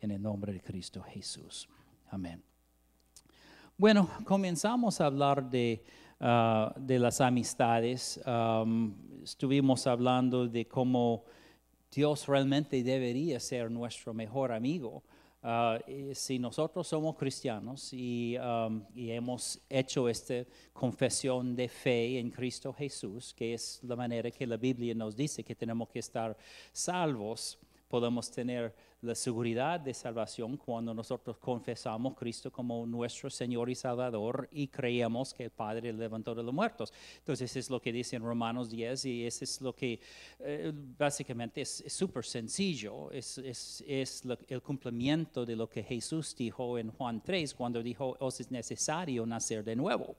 en el nombre de Cristo Jesús. Amén. Bueno, comenzamos a hablar de, ah, las amistades. estuvimos hablando de cómo Dios realmente debería ser nuestro mejor amigo. Ah, eh, si nosotros somos cristianos y, y, hemos hecho esta confesión de fe en Cristo Jesús, que es la manera que la Biblia nos dice que tenemos que estar salvos, podemos tener la seguridad de salvación cuando nosotros confesamos a Cristo como nuestro Señor y Salvador y creemos que el Padre levantó de los muertos. Entonces es lo que dice en Romanos 10 y eso es lo que eh, básicamente es súper sencillo, es, es, es el cumplimiento de lo que Jesús dijo en Juan 3 cuando dijo, os es necesario nacer de nuevo.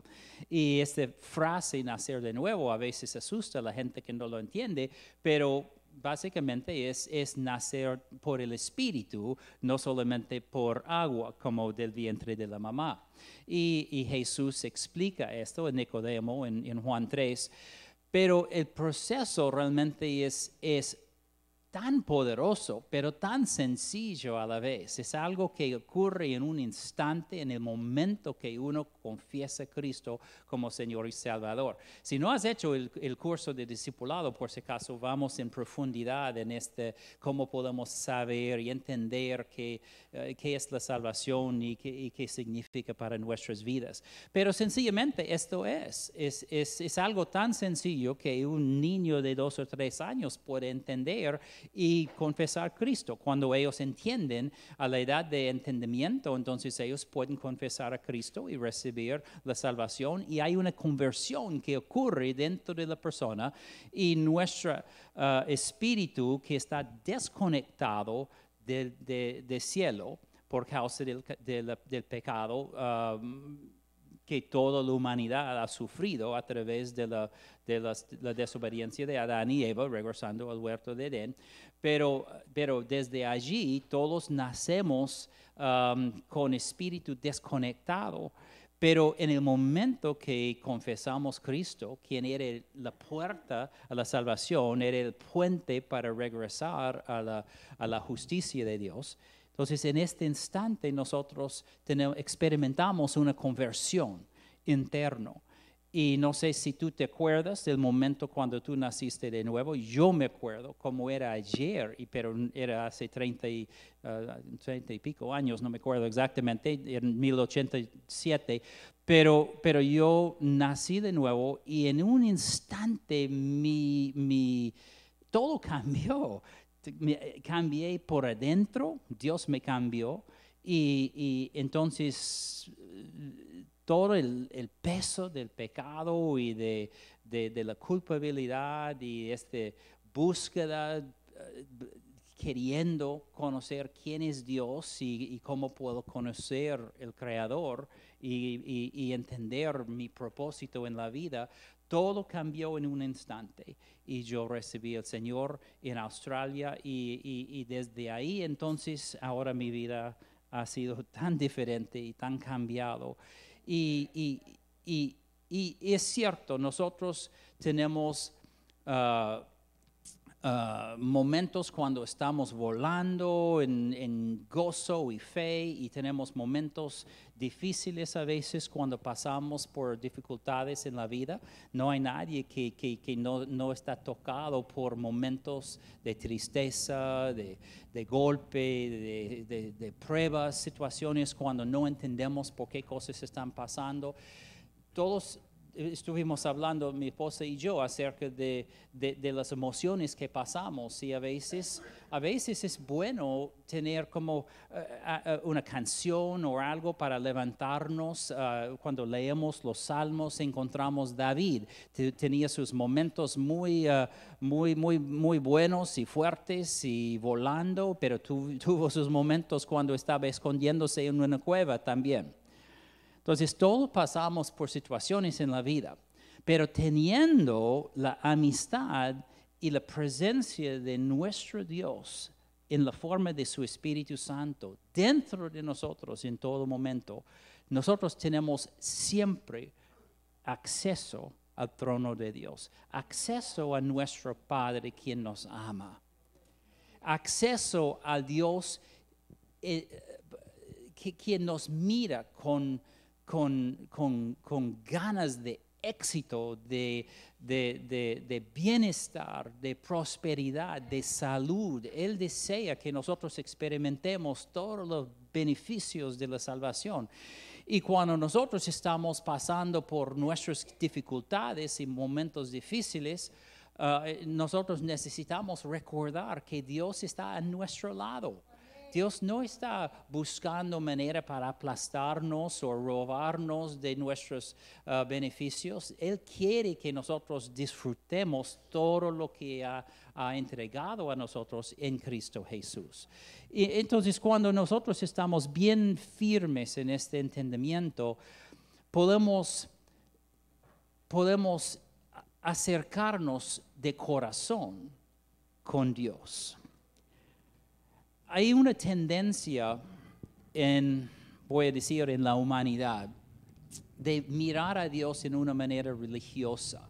Y esta frase, nacer de nuevo, a veces asusta a la gente que no lo entiende, pero básicamente es, es nacer por el Espíritu, no solamente por agua, como del vientre de la mamá. Y, Jesús explica esto en Nicodemo, en, Juan 3, pero el proceso realmente es, es tan poderoso, pero tan sencillo a la vez. Es algo que ocurre en un instante, en el momento que uno confiesa a Cristo como Señor y Salvador. Si no has hecho el, curso de discipulado, por si acaso, vamos en profundidad en este, cómo podemos saber y entender eh, qué, es la salvación y qué, y qué, significa para nuestras vidas. Pero sencillamente esto es. Es, es, es algo tan sencillo que un niño de dos o tres años puede entender y confesar a Cristo. Cuando ellos entienden a la edad de entendimiento, entonces ellos pueden confesar a Cristo y recibir la salvación y hay una conversión que ocurre dentro de la persona y nuestro uh, espíritu que está desconectado del cielo por causa del, pecado. Um, que toda la humanidad ha sufrido a través de la, de la, desobediencia de Adán y Eva, regresando al huerto de Edén. Pero, pero desde allí todos nacemos um, con espíritu desconectado. Pero en el momento que confesamos Cristo, quien era la puerta a la salvación, era el puente para regresar a la, a la justicia de Dios, entonces, en este instante nosotros experimentamos una conversión interno. Y no sé si tú te acuerdas del momento cuando tú naciste de nuevo. Yo me acuerdo cómo era ayer, pero era hace 30 y, uh, y pico años, no me acuerdo exactamente, en 1087. Pero, pero yo nací de nuevo y en un instante mi, mi todo cambió. Eh, cambié por adentro, Dios me cambió y, entonces eh, todo el, peso del pecado y de, de, la culpabilidad y esta búsqueda eh, queriendo conocer quién es Dios y, cómo puedo conocer el Creador y, y, entender mi propósito en la vida, todo cambió en un instante y yo recibí al Señor en Australia y, desde ahí entonces ahora mi vida ha sido tan diferente y tan cambiado. Y, es cierto, nosotros tenemos ah, Ah, momentos cuando estamos volando en, gozo y fe y tenemos momentos difíciles a veces cuando pasamos por dificultades en la vida. No hay nadie que, no, está tocado por momentos de tristeza, de, golpe, de, de pruebas, situaciones cuando no entendemos por qué cosas están pasando. Todos estuvimos hablando mi esposa y yo acerca de, de, las emociones que pasamos y a veces, a veces es bueno tener como eh, una canción o algo para levantarnos. Ah, cuando leemos los salmos encontramos David, tenía sus momentos muy, ah, muy, muy, muy buenos y fuertes y volando, pero tuvo sus momentos cuando estaba escondiéndose en una cueva también. Entonces, todos pasamos por situaciones en la vida, pero teniendo la amistad y la presencia de nuestro Dios en la forma de su Espíritu Santo dentro de nosotros en todo momento, nosotros tenemos siempre acceso al trono de Dios, acceso a nuestro Padre quien nos ama, acceso a Dios eh, eh, que, quien nos mira con con, ganas de éxito, de, bienestar, de prosperidad, de salud. Él desea que nosotros experimentemos todos los beneficios de la salvación. Y cuando nosotros estamos pasando por nuestras dificultades y momentos difíciles, ah, eh, nosotros necesitamos recordar que Dios está a nuestro lado Dios no está buscando manera para aplastarnos o robarnos de nuestros ah, beneficios. Él quiere que nosotros disfrutemos todo lo que ha, entregado a nosotros en Cristo Jesús. Y entonces cuando nosotros estamos bien firmes en este entendimiento, podemos, podemos acercarnos de corazón con Dios hay una tendencia en, voy a decir, en la humanidad, de mirar a Dios en una manera religiosa.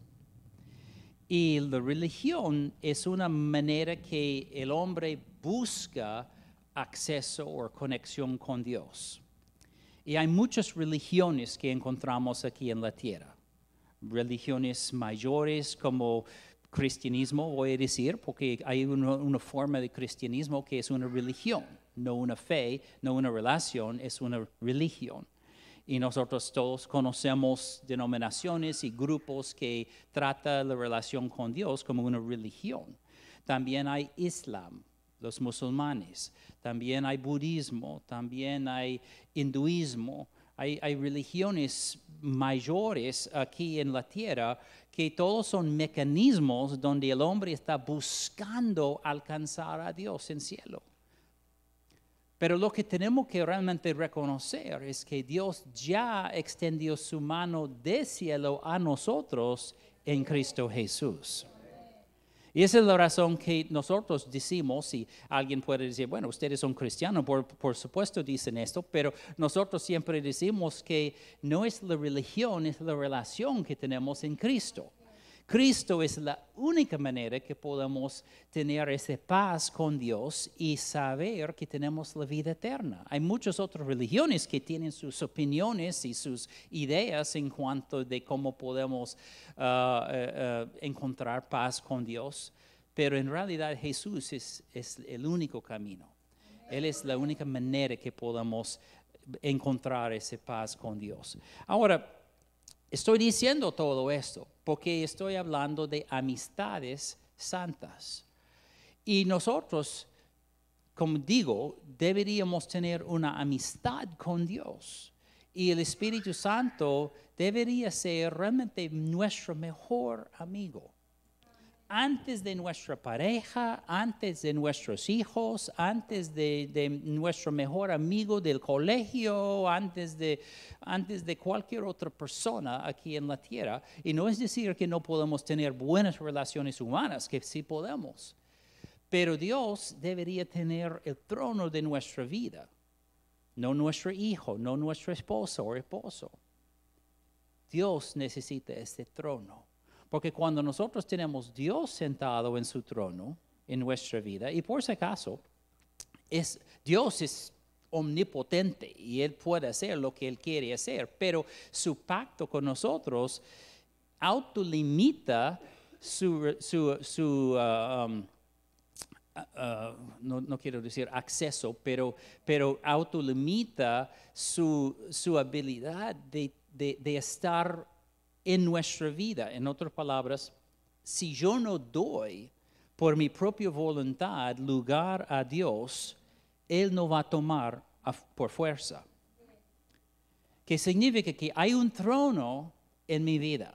Y la religión es una manera que el hombre busca acceso o conexión con Dios. Y hay muchas religiones que encontramos aquí en la tierra. Religiones mayores como cristianismo, voy a decir, porque hay una, forma de cristianismo que es una religión, no una fe, no una relación, es una religión. Y nosotros todos conocemos denominaciones y grupos que trata la relación con Dios como una religión. También hay Islam, los musulmanes, también hay budismo, también hay hinduismo, hay, hay religiones mayores aquí en la tierra que todos son mecanismos donde el hombre está buscando alcanzar a Dios en cielo. Pero lo que tenemos que realmente reconocer es que Dios ya extendió su mano de cielo a nosotros en Cristo Jesús. Y esa es la razón que nosotros decimos, y alguien puede decir, bueno, ustedes son cristianos, por, por, supuesto dicen esto, pero nosotros siempre decimos que no es la religión, es la relación que tenemos en Cristo. Cristo es la única manera que podemos tener esa paz con Dios y saber que tenemos la vida eterna. Hay muchas otras religiones que tienen sus opiniones y sus ideas en cuanto de cómo podemos ah, eh, eh, encontrar paz con Dios, pero en realidad Jesús es, el único camino. Él es la única manera que podamos encontrar esa paz con Dios. Ahora, estoy diciendo todo esto porque estoy hablando de amistades santas. Y nosotros, como digo, deberíamos tener una amistad con Dios. Y el Espíritu Santo debería ser realmente nuestro mejor amigo antes de nuestra pareja, antes de nuestros hijos, antes de, nuestro mejor amigo del colegio, antes de, antes de cualquier otra persona aquí en la tierra. Y no es decir que no podemos tener buenas relaciones humanas, que sí podemos. Pero Dios debería tener el trono de nuestra vida, no nuestro hijo, no nuestra esposa o esposo. Dios necesita este trono. Porque cuando nosotros tenemos Dios sentado en su trono en nuestra vida, y por si acaso, es, Dios es omnipotente y Él puede hacer lo que Él quiere hacer, pero su pacto con nosotros autolimita su, uh, um, uh, uh, no, quiero decir acceso, pero, pero autolimita su, habilidad de, de, de, estar en nuestra vida. En otras palabras, si yo no doy por mi propia voluntad lugar a Dios, Él no va a tomar por fuerza. Que significa que hay un trono en mi vida.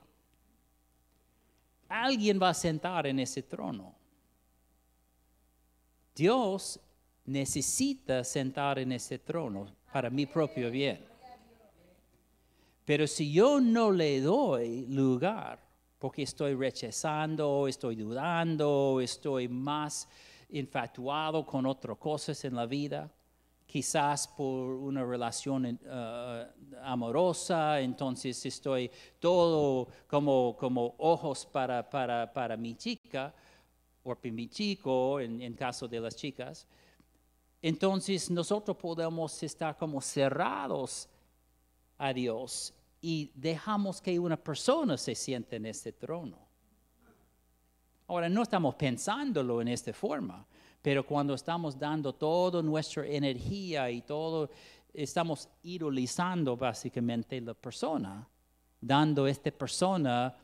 Alguien va a sentar en ese trono. Dios necesita sentar en ese trono para mi propio bien. Pero si yo no le doy lugar, porque estoy rechazando, estoy dudando, estoy más infatuado con otras cosas en la vida, quizás por una relación eh, eh, amorosa, entonces estoy todo como, ojos para, mi chica o para mi chico, en caso de las chicas. Entonces nosotros podemos estar como cerrados a Dios y dejamos que una persona se siente en este trono. Ahora, no estamos pensándolo en esta forma, pero cuando estamos dando toda nuestra energía y todo, estamos idolizando básicamente la persona, dando a esta persona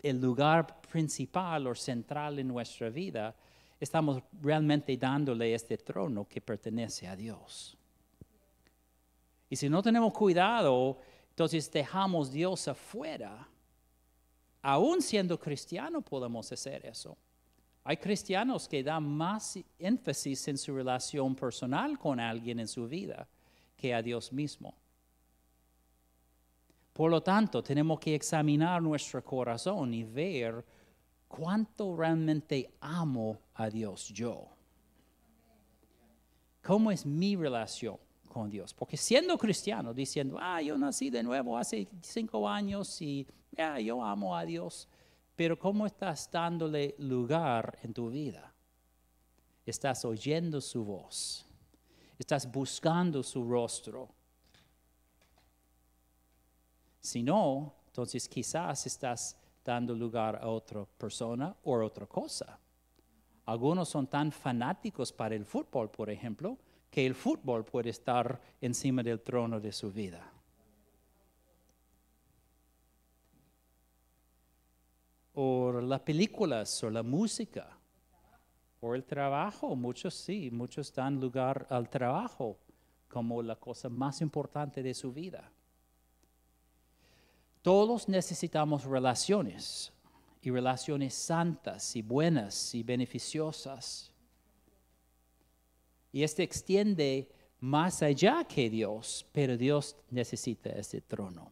el lugar principal o central en nuestra vida, estamos realmente dándole este trono que pertenece a Dios. Y si no tenemos cuidado, entonces dejamos Dios afuera. Aún siendo cristiano podemos hacer eso. Hay cristianos que dan más énfasis en su relación personal con alguien en su vida que a Dios mismo. Por lo tanto, tenemos que examinar nuestro corazón y ver cuánto realmente amo a Dios yo. ¿Cómo es mi relación? con Dios. Porque siendo cristiano, diciendo, ah, yo nací de nuevo hace cinco años y ah, yo amo a Dios, pero ¿cómo estás dándole lugar en tu vida? Estás oyendo su voz, estás buscando su rostro. Si no, entonces quizás estás dando lugar a otra persona o a otra cosa. Algunos son tan fanáticos para el fútbol, por ejemplo, que el fútbol puede estar encima del trono de su vida. O las películas o la música o el trabajo, muchos sí, muchos dan lugar al trabajo como la cosa más importante de su vida. Todos necesitamos relaciones y relaciones santas y buenas y beneficiosas y este extiende más allá que Dios, pero Dios necesita ese trono.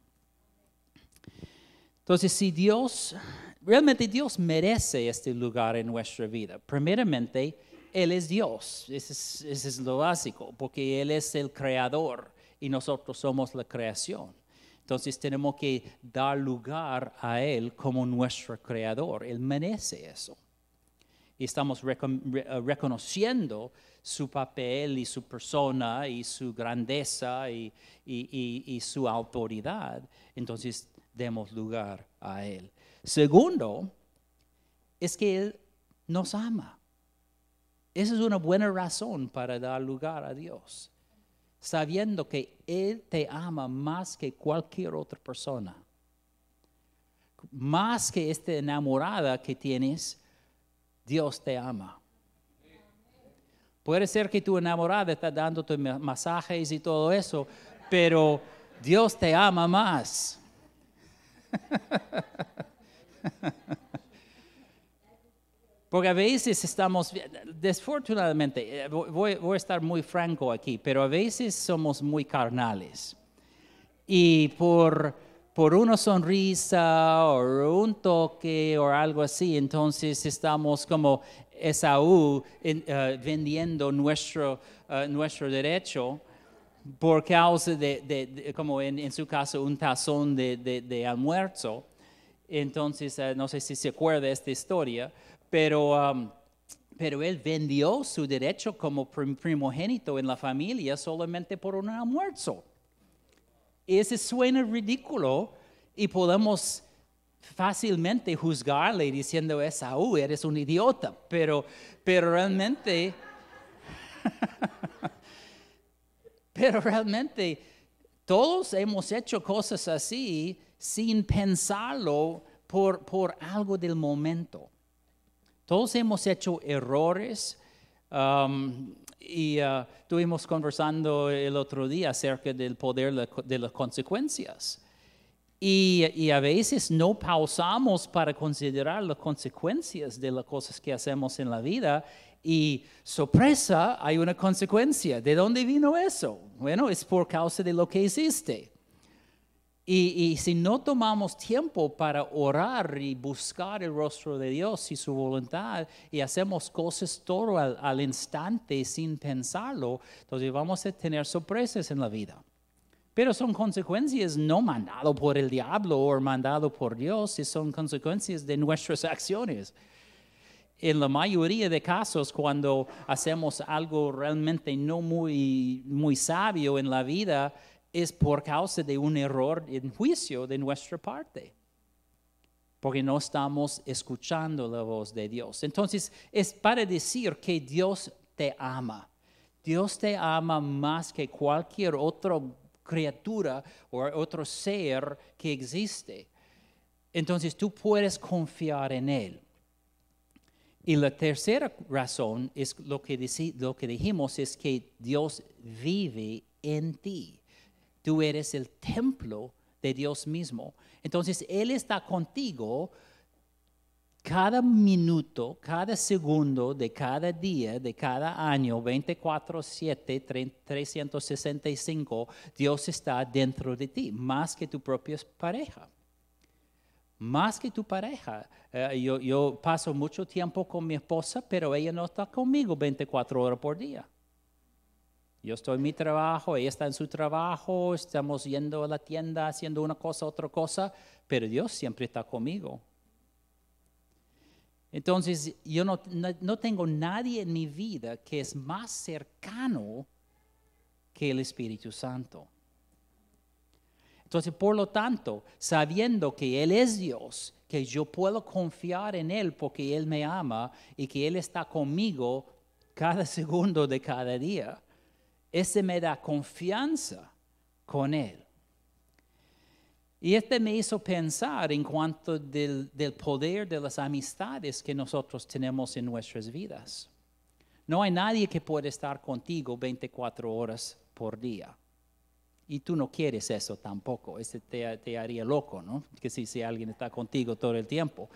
Entonces, si Dios, realmente Dios merece este lugar en nuestra vida, primeramente, Él es Dios, ese es, lo básico, porque Él es el creador y nosotros somos la creación. Entonces tenemos que dar lugar a Él como nuestro creador, Él merece eso. Y estamos eh, reconociendo su papel y su persona y su grandeza y, su autoridad, entonces demos lugar a Él. Segundo, es que Él nos ama. Esa es una buena razón para dar lugar a Dios, sabiendo que Él te ama más que cualquier otra persona, más que esta enamorada que tienes, Dios te ama. Puede ser que tu enamorada está dándote masajes y todo eso, pero Dios te ama más. Porque a veces estamos, desfortunadamente, eh, voy, voy, a estar muy franco aquí, pero a veces somos muy carnales. Y por, por una sonrisa o un toque o algo así, entonces estamos como Esaú eh, vendiendo nuestro, eh, nuestro derecho por causa de, como en, su caso, un tazón de, almuerzo. Entonces, eh, no sé si se acuerda esta historia, pero, um, pero él vendió su derecho como primogénito en la familia solamente por un almuerzo. Y ese suena ridículo y podemos fácilmente juzgarle diciendo, Esaú, eres un idiota, pero, realmente, pero realmente todos hemos hecho cosas así sin pensarlo por, algo del momento. Todos hemos hecho errores um, y estuvimos uh, conversando el otro día acerca del poder de las consecuencias. Y, a veces no pausamos para considerar las consecuencias de las cosas que hacemos en la vida. Y sorpresa, hay una consecuencia. ¿De dónde vino eso? Bueno, es por causa de lo que hiciste. Y, y si no tomamos tiempo para orar y buscar el rostro de Dios y su voluntad y hacemos cosas todo al, al instante sin pensarlo, entonces vamos a tener sorpresas en la vida. Pero son consecuencias no mandado por el diablo o mandado por Dios, son consecuencias de nuestras acciones. En la mayoría de casos, cuando hacemos algo realmente no muy, muy sabio en la vida, es por causa de un error en juicio de nuestra parte porque no estamos escuchando la voz de Dios. Entonces, es para decir que Dios te ama. Dios te ama más que cualquier otro criatura o otro ser que existe. Entonces tú puedes confiar en Él. Y la tercera razón es lo que, lo que dijimos, es que Dios vive en ti. Tú eres el templo de Dios mismo. Entonces Él está contigo cada minuto, cada segundo de cada día, de cada año, 24, 7, 365, Dios está dentro de ti, más que tu propia pareja. Más que tu pareja. Eh, yo, yo paso mucho tiempo con mi esposa, pero ella no está conmigo 24 horas por día. Yo estoy en mi trabajo, ella está en su trabajo, estamos yendo a la tienda haciendo una cosa, otra cosa, pero Dios siempre está conmigo entonces, yo no, tengo nadie en mi vida que es más cercano que el Espíritu Santo. Entonces, por lo tanto, sabiendo que Él es Dios, que yo puedo confiar en Él porque Él me ama y que Él está conmigo cada segundo de cada día, ese me da confianza con Él. Y este me hizo pensar en cuanto del, poder de las amistades que nosotros tenemos en nuestras vidas. No hay nadie que pueda estar contigo 24 horas por día. Y tú no quieres eso tampoco. Ese te, haría loco, ¿no? Que si, si alguien está contigo todo el tiempo.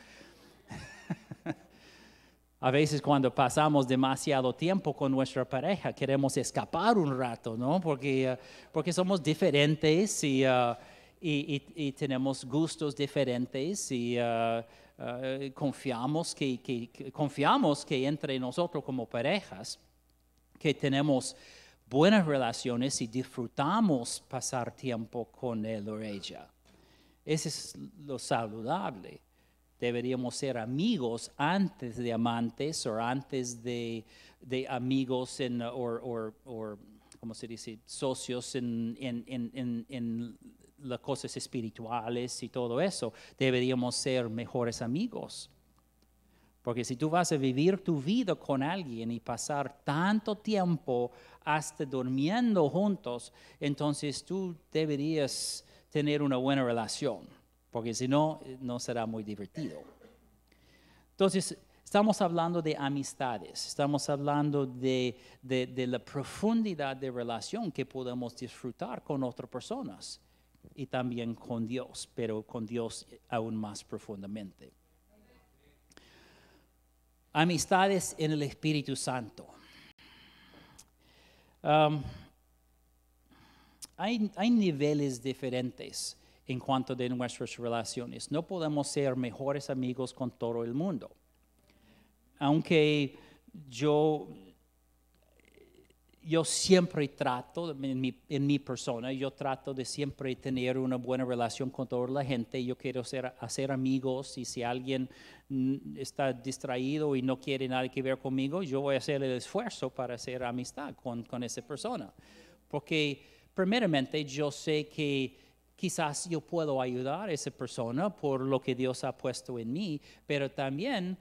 A veces cuando pasamos demasiado tiempo con nuestra pareja, queremos escapar un rato, ¿no? Porque, eh, porque somos diferentes y... Eh, y, tenemos gustos diferentes y ah, ah, confiamos, que, confiamos que entre nosotros como parejas, que tenemos buenas relaciones y disfrutamos pasar tiempo con él o ella. Eso es lo saludable. Deberíamos ser amigos antes de amantes o antes de, amigos o, se dice? Socios en las cosas espirituales y todo eso, deberíamos ser mejores amigos. Porque si tú vas a vivir tu vida con alguien y pasar tanto tiempo hasta durmiendo juntos, entonces tú deberías tener una buena relación, porque si no, eh, no será muy divertido. Entonces, estamos hablando de amistades, estamos hablando de, de, de la profundidad de relación que podemos disfrutar con otras personas y también con Dios, pero con Dios aún más profundamente. Amistades en el Espíritu Santo. Um, hay, hay, niveles diferentes en cuanto de nuestras relaciones. No podemos ser mejores amigos con todo el mundo. Aunque yo yo siempre trato, en mi, persona, yo trato de siempre tener una buena relación con toda la gente. Yo quiero ser, hacer amigos y si alguien mm, está distraído y no quiere nada que ver conmigo, yo voy a hacer el esfuerzo para hacer amistad con, con esa persona. Porque primeramente yo sé que quizás yo puedo ayudar a esa persona por lo que Dios ha puesto en mí, pero también...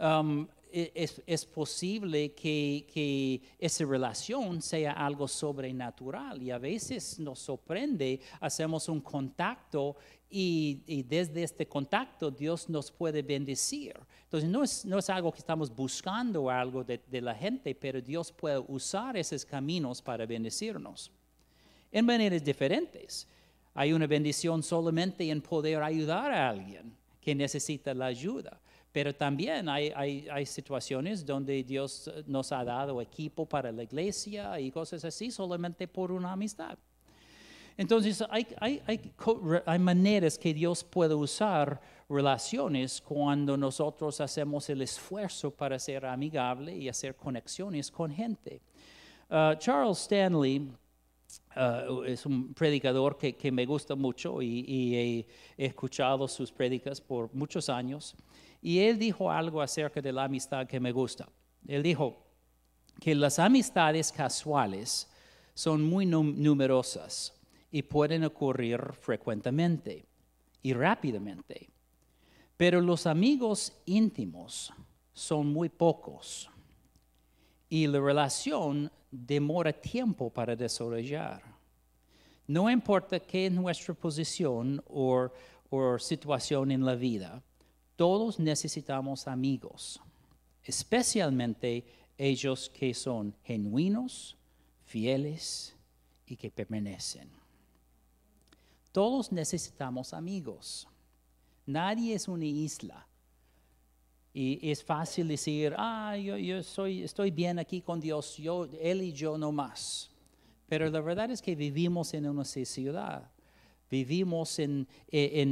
Um, e, es, posible que, esa relación sea algo sobrenatural y a veces nos sorprende, hacemos un contacto y, desde este contacto Dios nos puede bendecir. Entonces no es, algo que estamos buscando algo de la gente, pero Dios puede usar esos caminos para bendecirnos en maneras diferentes. Hay una bendición solamente en poder ayudar a alguien que necesita la ayuda. Pero también hay, situaciones donde Dios nos ha dado equipo para la iglesia y cosas así solamente por una amistad. Entonces hay, hay maneras que Dios puede usar relaciones cuando nosotros hacemos el esfuerzo para ser amigable y hacer conexiones con gente. Ah, Charles Stanley ah, es un predicador que, que me gusta mucho y, he, he, escuchado sus prédicas por muchos años. Y él dijo algo acerca de la amistad que me gusta. Él dijo que las amistades casuales son muy numerosas y pueden ocurrir frecuentemente y rápidamente. Pero los amigos íntimos son muy pocos y la relación demora tiempo para desarrollar. No importa qué es nuestra posición o, o situación en la vida, todos necesitamos amigos, especialmente ellos que son genuinos, fieles y que permanecen. Todos necesitamos amigos. Nadie es una isla. Y es fácil decir, ah, yo, estoy bien aquí con Dios, yo, Él y yo no más. Pero la verdad es que vivimos en una ciudad. Vivimos e,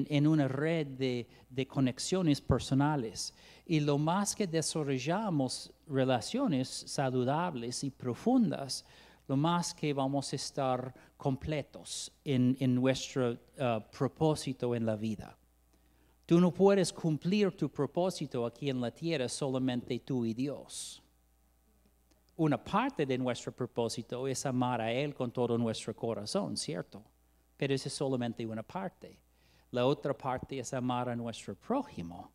en, una red de, conexiones personales y lo más que desarrollamos relaciones saludables y profundas, lo más que vamos a estar completos en, nuestro uh, propósito en la vida. Tú no puedes cumplir tu propósito aquí en la tierra solamente tú y Dios. Una parte de nuestro propósito es amar a Él con todo nuestro corazón, ¿cierto? pero eso es solamente una parte. La otra parte es amar a nuestro prójimo.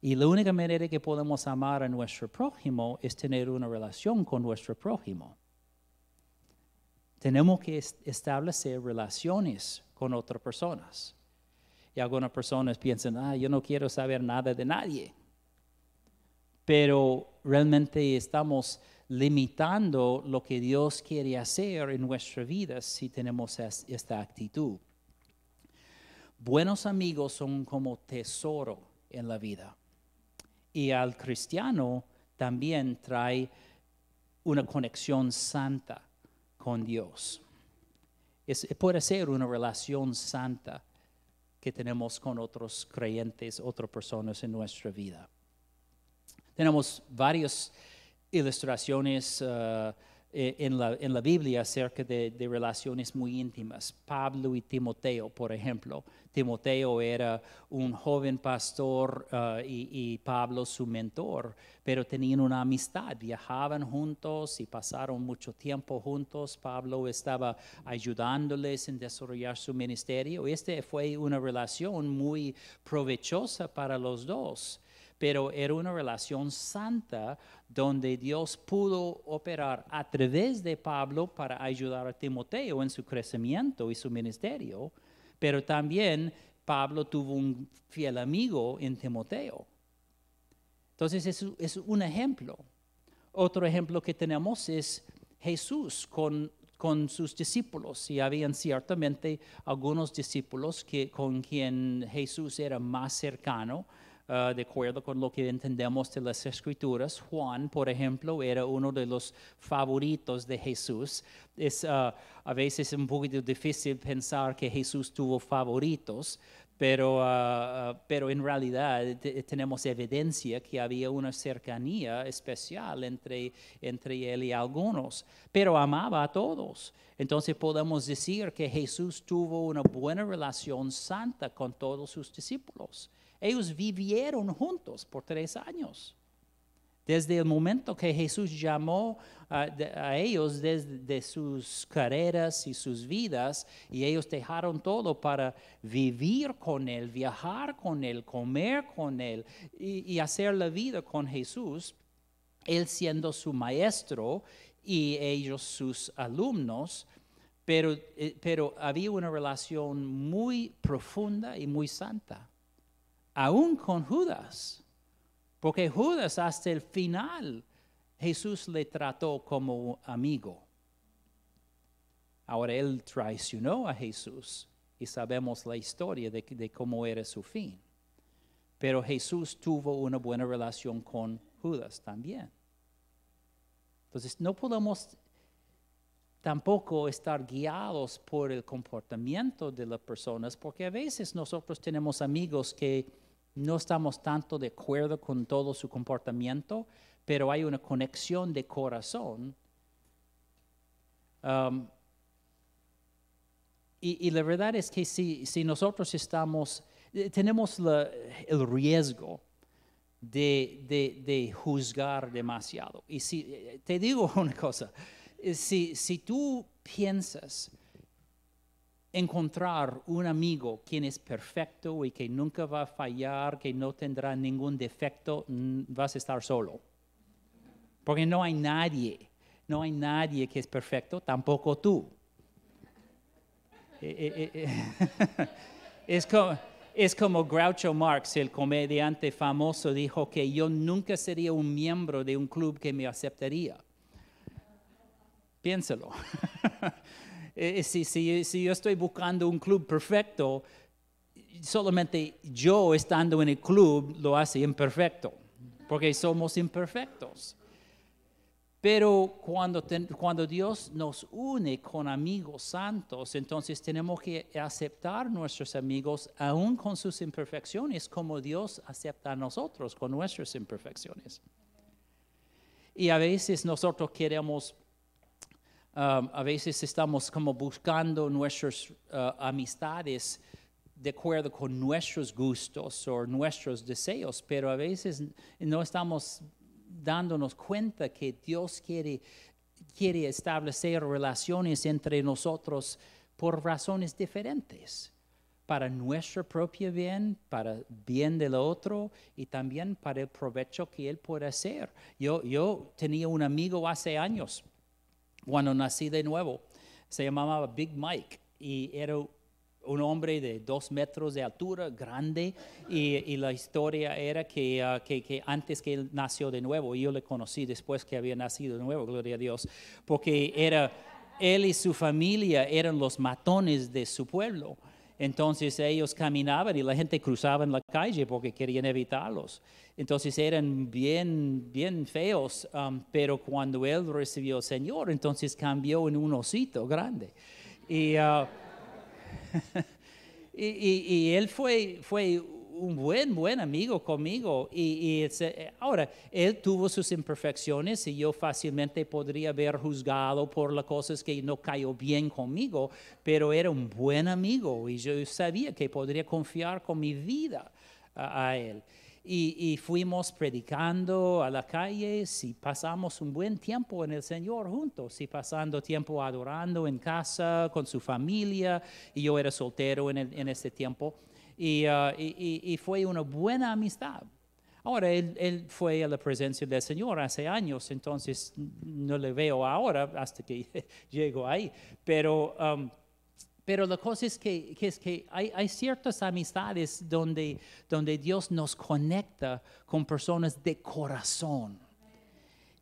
Y la única manera que podemos amar a nuestro prójimo es tener una relación con nuestro prójimo. Tenemos que establecer relaciones con otras personas. Y algunas personas piensan, ah, yo no quiero saber nada de nadie. Pero realmente estamos limitando lo que Dios quiere hacer en nuestra vida si tenemos esta actitud. Buenos amigos son como tesoro en la vida. Y al cristiano también trae una conexión santa con Dios. puede ser una relación santa que tenemos con otros creyentes, otras personas en nuestra vida. Tenemos varios ilustraciones eh, eh, en, la, Biblia acerca de, relaciones muy íntimas. Pablo y Timoteo, por ejemplo. Timoteo era un joven pastor eh, y, y, Pablo su mentor, pero tenían una amistad, viajaban juntos y pasaron mucho tiempo juntos. Pablo estaba ayudándoles en desarrollar su ministerio. Esta fue una relación muy provechosa para los dos pero era una relación santa donde Dios pudo operar a través de Pablo para ayudar a Timoteo en su crecimiento y su ministerio, pero también Pablo tuvo un fiel amigo en Timoteo. Entonces es, es un ejemplo. Otro ejemplo que tenemos es Jesús con, sus discípulos y habían ciertamente algunos discípulos con quien Jesús era más cercano Ah, de acuerdo con lo que entendemos de las escrituras. Juan, por ejemplo, era uno de los favoritos de Jesús. Es ah, a veces un poquito difícil pensar que Jesús tuvo favoritos, pero, ah, en realidad tenemos evidencia que había una cercanía especial entre él y algunos, pero amaba a todos. Entonces podemos decir que Jesús tuvo una buena relación santa con todos sus discípulos. Ellos vivieron juntos por tres años. Desde el momento que Jesús llamó ah, a, ellos desde sus carreras y sus vidas, y ellos dejaron todo para vivir con Él, viajar con Él, comer con Él y, hacer la vida con Jesús, Él siendo su maestro y ellos sus alumnos. pero eh, había una relación muy profunda y muy santa aún con Judas, porque Judas hasta el final Jesús le trató como amigo. Ahora él traicionó a Jesús y sabemos la historia de, de, cómo era su fin. Pero Jesús tuvo una buena relación con Judas también. Entonces no podemos tampoco estar guiados por el comportamiento de las personas porque a veces nosotros tenemos amigos que no estamos tanto de acuerdo con todo su comportamiento, pero hay una conexión de corazón. Um, y, la verdad es que si, nosotros estamos, eh, tenemos el riesgo de, juzgar demasiado. Y si eh, te digo una cosa, si tú piensas encontrar un amigo quien es perfecto y que nunca va a fallar, que no tendrá ningún defecto, vas a estar solo. Porque no hay nadie, no hay nadie que es perfecto, tampoco tú. Eh, eh, eh, es, como, Groucho Marx, el comediante famoso, dijo que yo nunca sería un miembro de un club que me aceptaría. Piénselo. Eh, eh, si, si, yo estoy buscando un club perfecto, solamente yo estando en el club lo hace imperfecto, porque somos imperfectos. Pero cuando, cuando Dios nos une con amigos santos, entonces tenemos que aceptar a nuestros amigos aún con sus imperfecciones, como Dios acepta a nosotros con nuestras imperfecciones. Y a veces nosotros queremos Um, a veces estamos como buscando nuestras uh, amistades de acuerdo con nuestros gustos o nuestros deseos, pero a veces no estamos dándonos cuenta que Dios quiere, quiere establecer relaciones entre nosotros por razones diferentes, para nuestro propio bien, para bien del otro y también para el provecho que Él puede hacer. Yo, yo tenía un amigo hace años cuando nací de nuevo. Se llamaba Big Mike y era un hombre de dos metros de altura, grande, y, la historia era ah, que, que, antes que él nació de nuevo, yo le conocí después que había nacido de nuevo, gloria a Dios, porque era, él y su familia eran los matones de su pueblo. Entonces ellos caminaban y la gente cruzaba en la calle porque querían evitarlos. Entonces eran bien, bien feos, um, pero cuando él recibió al Señor, entonces cambió en un osito grande. Y, uh, él fue, fue un buen, buen amigo conmigo. Y, eh, ahora, él tuvo sus imperfecciones y yo fácilmente podría haber juzgado por las cosas que no cayó bien conmigo, pero era un buen amigo y yo sabía que podría confiar con mi vida a, él. Y, fuimos predicando a la calle y pasamos un buen tiempo en el Señor juntos y pasando tiempo adorando en casa con su familia y yo era soltero en, este en ese tiempo. Uh, y, fue una buena amistad. Ahora, él, fue a la presencia del Señor hace años, entonces no le veo ahora hasta que llego ahí. Pero, um, pero la cosa es que, es que hay, hay, ciertas amistades donde, donde Dios nos conecta con personas de corazón.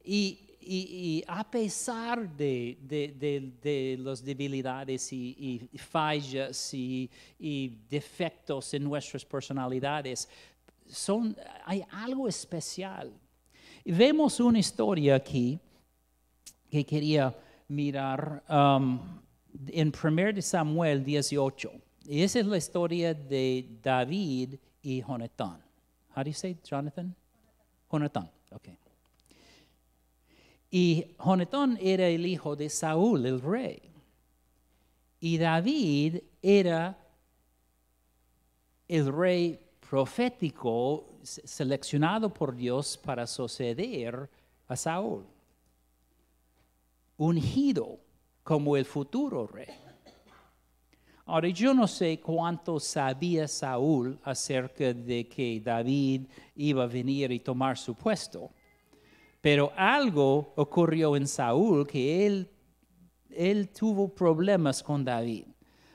Y, y, a pesar de, las debilidades y, fallas y, defectos en nuestras personalidades, son, hay algo especial. Vemos una historia aquí que quería mirar um, en 1 Samuel 18. Y esa es la historia de David y Jonathan. ¿Cómo se dice, Jonathan? Jonathan, Jonathan. okay. Y Jonatán era el hijo de Saúl, el rey. Y David era el rey profético seleccionado por Dios para suceder a Saúl, ungido como el futuro rey. Ahora, yo no sé cuánto sabía Saúl acerca de que David iba a venir y tomar su puesto. Pero algo ocurrió en Saúl que él, tuvo problemas con David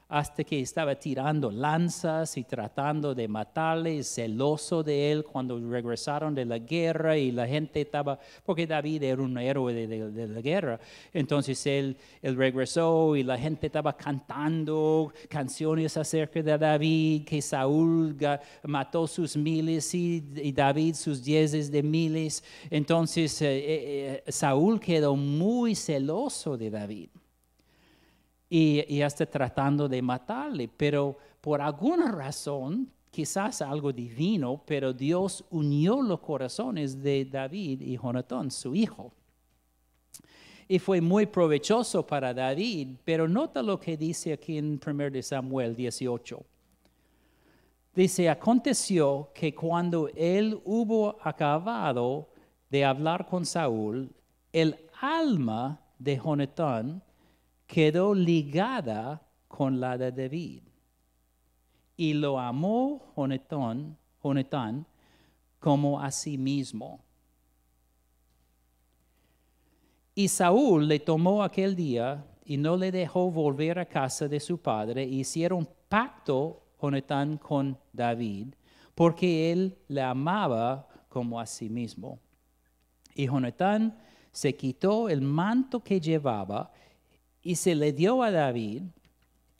hasta que estaba tirando lanzas y tratando de matarle, celoso de él cuando regresaron de la guerra y la gente estaba, porque David era un héroe de, la guerra, entonces él, regresó y la gente estaba cantando canciones acerca de David, que Saúl mató sus miles y, David sus dieces de miles, entonces eh, eh, eh, Saúl quedó muy celoso de David y, y está tratando de matarle, pero por alguna razón, quizás algo divino, pero Dios unió los corazones de David y Jonatán, su hijo. Y fue muy provechoso para David, pero nota lo que dice aquí en 1 de Samuel 18. Dice, aconteció que cuando él hubo acabado de hablar con Saúl, el alma de Jonatán quedó ligada con la de David. Y lo amó Jonatán, como a sí mismo. Y Saúl le tomó aquel día y no le dejó volver a casa de su padre. E hicieron pacto Jonatán con David, porque él le amaba como a sí mismo. Y Jonatán se quitó el manto que llevaba y se le dio a David,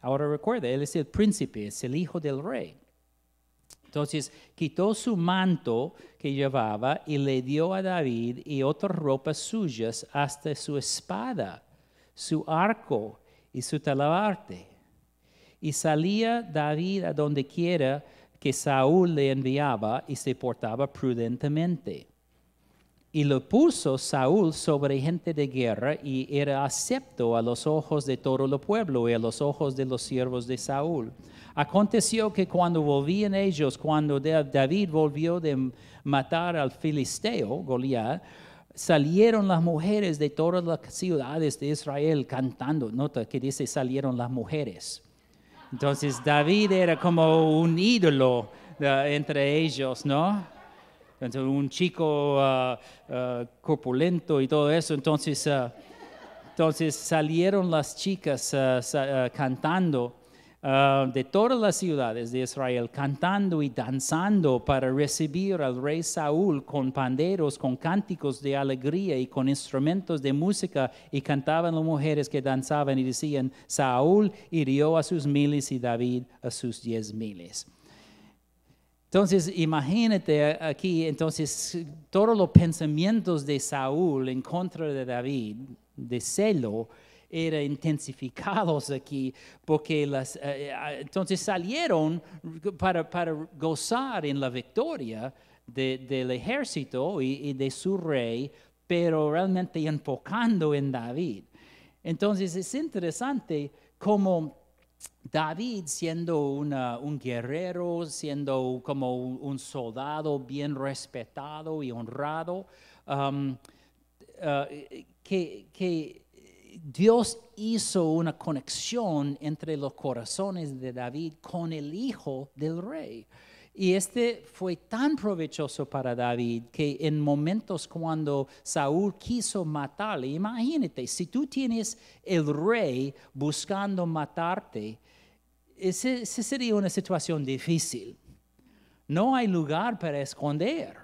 ahora recuerda, él es el príncipe, es el hijo del rey. Entonces quitó su manto que llevaba y le dio a David y otras ropas suyas hasta su espada, su arco y su talabarte. Y salía David a donde quiera que Saúl le enviaba y se portaba prudentemente y lo puso Saúl sobre gente de guerra y era acepto a los ojos de todo el pueblo y a los ojos de los siervos de Saúl. Aconteció que cuando volvían ellos, cuando David volvió de matar al filisteo, Goliat, salieron las mujeres de todas las ciudades de Israel cantando. Nota que dice salieron las mujeres. Entonces David era como un ídolo eh, entre ellos, ¿no? entonces, un chico ah, ah, corpulento y todo eso. Entonces, ah, entonces salieron las chicas cantando de todas las ciudades de Israel, cantando y danzando para recibir al rey Saúl con panderos, con cánticos de alegría y con instrumentos de música. Y cantaban las mujeres que danzaban y decían, Saúl hirió a sus miles y David a sus diez miles. Entonces, imagínate aquí, entonces, todos los pensamientos de Saúl en contra de David, de celo, eran intensificados aquí, porque las, eh, eh, entonces salieron para, gozar en la victoria del ejército y de su rey, pero realmente enfocando en David. Entonces, es interesante cómo David siendo un guerrero, siendo como un soldado bien respetado y honrado, um, uh, que, Dios hizo una conexión entre los corazones de David con el hijo del rey. Y este fue tan provechoso para David que en momentos cuando Saúl quiso matarle, imagínate, si tú tienes el rey buscando matarte, esa sería una situación difícil. No hay lugar para esconder,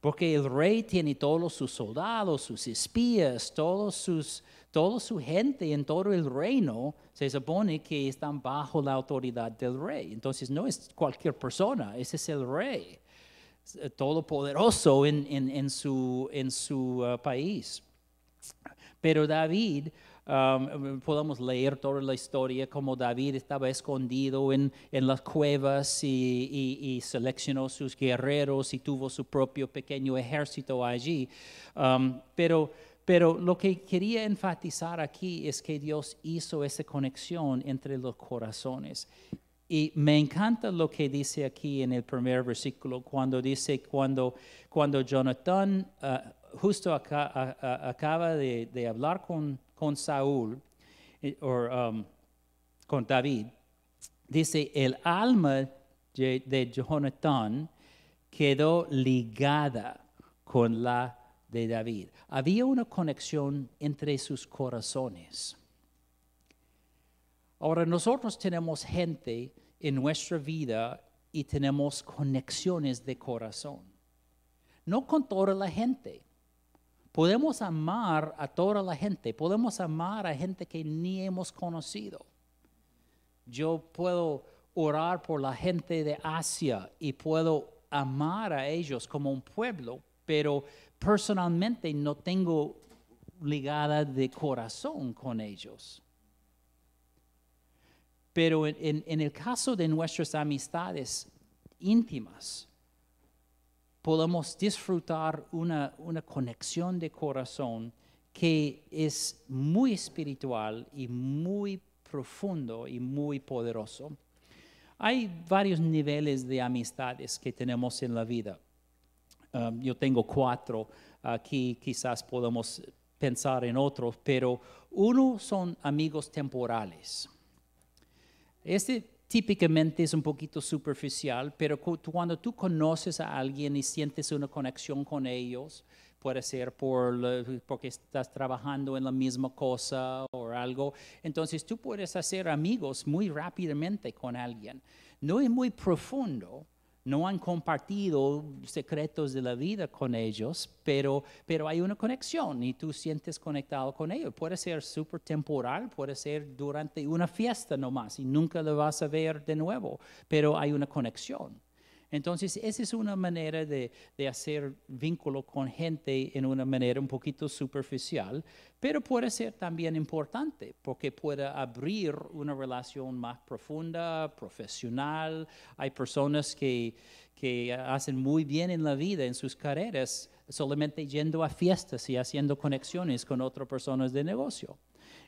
porque el rey tiene todos sus soldados, sus espías, todos sus toda su gente en todo el reino se supone que están bajo la autoridad del rey. Entonces no es cualquier persona, ese es el rey, eh, todopoderoso en, en, en su, en su uh, país. Pero David, um, podemos leer toda la historia, como David estaba escondido en, las cuevas y, seleccionó sus guerreros y tuvo su propio pequeño ejército allí. Um, pero pero lo que quería enfatizar aquí es que Dios hizo esa conexión entre los corazones. Y me encanta lo que dice aquí en el primer versículo, cuando dice, cuando, cuando Jonathan uh, justo acaba de, hablar con, Saúl, eh, o um, con David, dice, el alma de, de Jonathan quedó ligada con la de David. Había una conexión entre sus corazones. Ahora nosotros tenemos gente en nuestra vida y tenemos conexiones de corazón. No con toda la gente. Podemos amar a toda la gente, podemos amar a gente que ni hemos conocido. Yo puedo orar por la gente de Asia y puedo amar a ellos como un pueblo, pero personalmente no tengo ligada de corazón con ellos. Pero en, el caso de nuestras amistades íntimas, podemos disfrutar una, una conexión de corazón que es muy espiritual y muy profundo y muy poderoso. Hay varios niveles de amistades que tenemos en la vida. Um, yo tengo cuatro, aquí quizás podemos pensar en otros, pero uno son amigos temporales. Este típicamente es un poquito superficial, pero cuando tú conoces a alguien y sientes una conexión con ellos, puede ser porque estás trabajando en la misma cosa o algo, entonces tú puedes hacer amigos muy rápidamente con alguien. No es muy profundo, no han compartido secretos de la vida con ellos, pero, pero hay una conexión y tú sientes conectado con ellos. Puede ser súper temporal, puede ser durante una fiesta nomás y nunca lo vas a ver de nuevo, pero hay una conexión. Entonces, esa es una manera de, de, hacer vínculo con gente en una manera un poquito superficial, pero puede ser también importante porque puede abrir una relación más profunda, profesional. Hay personas que, que hacen muy bien en la vida, en sus carreras, solamente yendo a fiestas y haciendo conexiones con otras personas de negocio.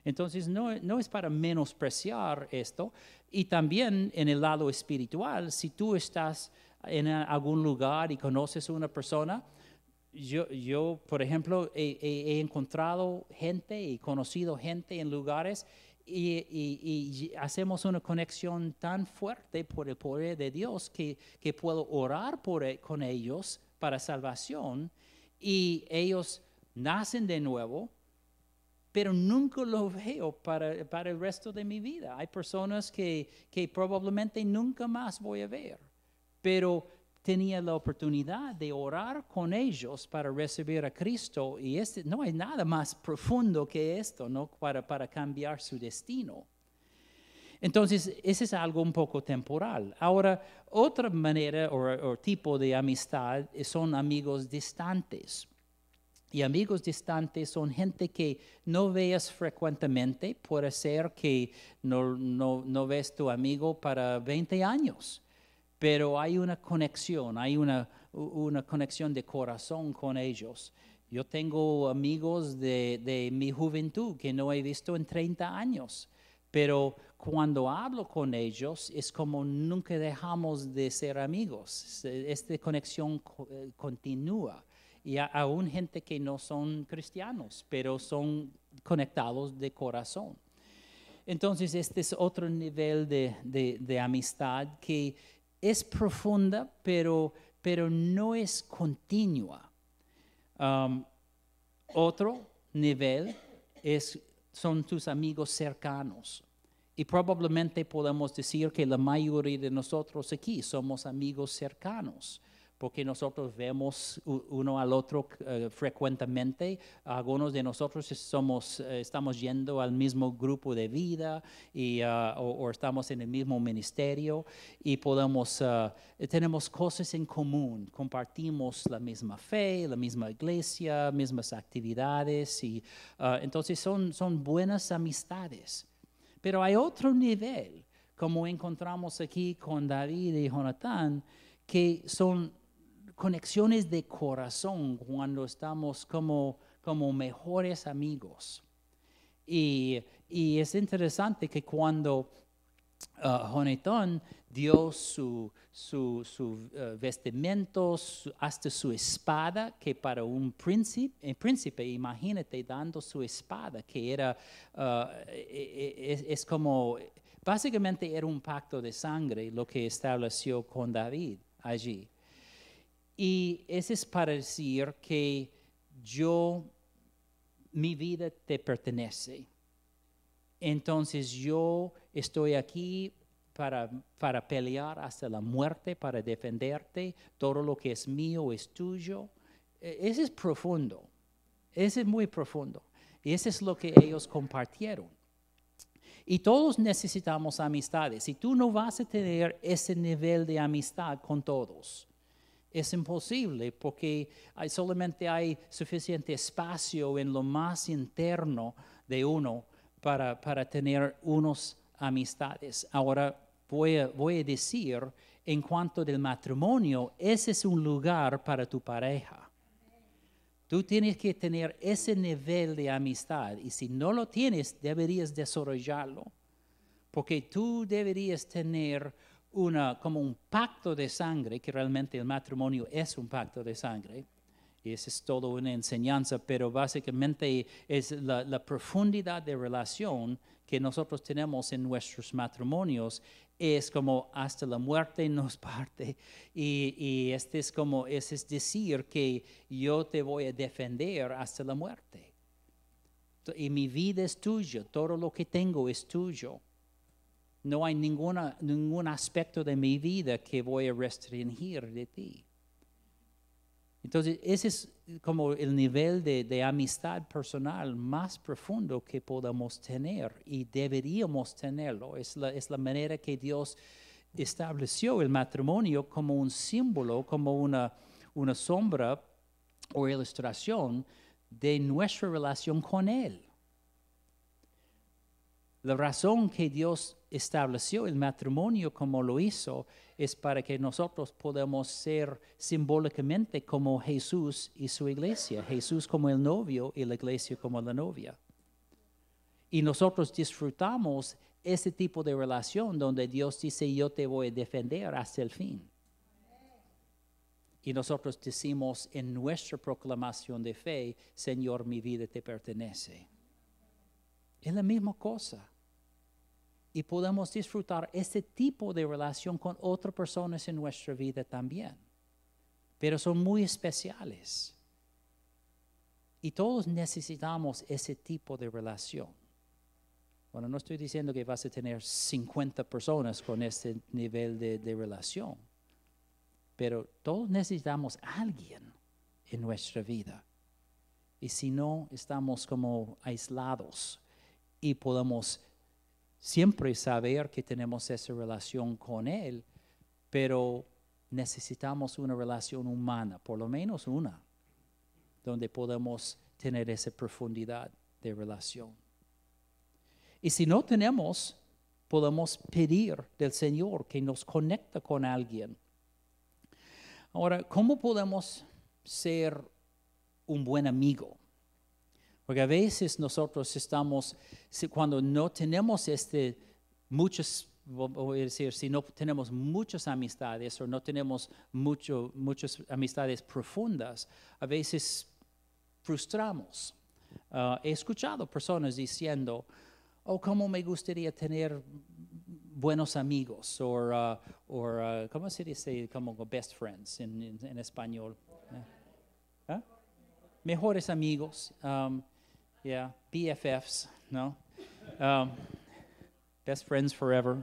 Entonces, no, no, es para menospreciar esto. Y también en el lado espiritual, si tú estás en algún lugar y conoces a una persona. Yo, yo por ejemplo, he, encontrado gente y conocido gente en lugares y, hacemos una conexión tan fuerte por el poder de Dios que, puedo orar por, e, con ellos para salvación y ellos nacen de nuevo, pero nunca lo veo para, el resto de mi vida. Hay personas que probablemente nunca más voy a ver pero tenía la oportunidad de orar con ellos para recibir a Cristo y este, no hay nada más profundo que esto, ¿no? Para, para cambiar su destino. Entonces, ese es algo un poco temporal. Ahora, otra manera o, tipo de amistad son amigos distantes. Y amigos distantes son gente que no veas frecuentemente. Puede ser que no, no, no ves tu amigo para 20 años pero hay una conexión, hay una, conexión de corazón con ellos. Yo tengo amigos de, mi juventud que no he visto en 30 años, pero cuando hablo con ellos es como nunca dejamos de ser amigos. Esta conexión eh, continúa. Y aún gente que no son cristianos, pero son conectados de corazón. Entonces, este es otro nivel de, de, de amistad que es profunda, pero, pero no es continua. Um, otro nivel es, son tus amigos cercanos. Y probablemente podemos decir que la mayoría de nosotros aquí somos amigos cercanos porque nosotros vemos uno al otro eh, frecuentemente. Algunos de nosotros somos, eh, estamos yendo al mismo grupo de vida y, ah, o, estamos en el mismo ministerio y podemos, ah, tenemos cosas en común, compartimos la misma fe, la misma iglesia, mismas actividades y ah, entonces son, son buenas amistades. Pero hay otro nivel, como encontramos aquí con David y Jonathan, que son conexiones de corazón cuando estamos como, como mejores amigos. Y, es interesante que cuando uh, dio su, su, uh, su hasta su espada, que para un príncipe, eh, príncipe imagínate dando su espada, que era, uh, e, e, e, es como, básicamente era un pacto de sangre lo que estableció con David allí. Y ese es para decir que yo, mi vida te pertenece. Entonces yo estoy aquí para, para pelear hasta la muerte, para defenderte. Todo lo que es mío es tuyo. E, ese es profundo. Ese es muy profundo. Y eso es lo que ellos compartieron. Y todos necesitamos amistades. Y tú no vas a tener ese nivel de amistad con todos es imposible porque solamente hay suficiente espacio en lo más interno de uno para, tener unos amistades. Ahora voy a, voy a decir en cuanto del matrimonio, ese es un lugar para tu pareja. Tú tienes que tener ese nivel de amistad y si no lo tienes, deberías desarrollarlo. Porque tú deberías tener una, como un pacto de sangre, que realmente el matrimonio es un pacto de sangre, y eso es todo una enseñanza, pero básicamente es la, profundidad de relación que nosotros tenemos en nuestros matrimonios, es como hasta la muerte nos parte, y, este es como, es decir que yo te voy a defender hasta la muerte, y mi vida es tuya, todo lo que tengo es tuyo no hay ninguna, ningún aspecto de mi vida que voy a restringir de ti. Entonces, ese es como el nivel de, amistad personal más profundo que podamos tener y deberíamos tenerlo. Es la, es la manera que Dios estableció el matrimonio como un símbolo, como una, una sombra o ilustración de nuestra relación con Él. La razón que Dios estableció el matrimonio como lo hizo es para que nosotros podamos ser simbólicamente como Jesús y su iglesia, Jesús como el novio y la iglesia como la novia. Y nosotros disfrutamos ese tipo de relación donde Dios dice, yo te voy a defender hasta el fin. Y nosotros decimos en nuestra proclamación de fe, Señor, mi vida te pertenece. Es la misma cosa y podemos disfrutar ese tipo de relación con otras personas en nuestra vida también. Pero son muy especiales. Y todos necesitamos ese tipo de relación. Bueno, no estoy diciendo que vas a tener 50 personas con ese nivel de, de relación, pero todos necesitamos a alguien en nuestra vida. Y si no, estamos como aislados y podemos siempre saber que tenemos esa relación con Él, pero necesitamos una relación humana, por lo menos una, donde podemos tener esa profundidad de relación. Y si no tenemos, podemos pedir del Señor que nos conecte con alguien. Ahora, ¿cómo podemos ser un buen amigo? Porque a veces nosotros estamos, cuando no tenemos este, muchos, voy a decir, si no tenemos muchas amistades o no tenemos mucho, muchas amistades profundas, a veces frustramos. Ah, he escuchado personas diciendo, oh, cómo me gustaría tener buenos amigos, o, ah, ah, ¿cómo se dice? Como best friends en, español. ¿Eh? Mejores amigos. Um, Yeah, BFFs, ¿no? Um, best friends forever.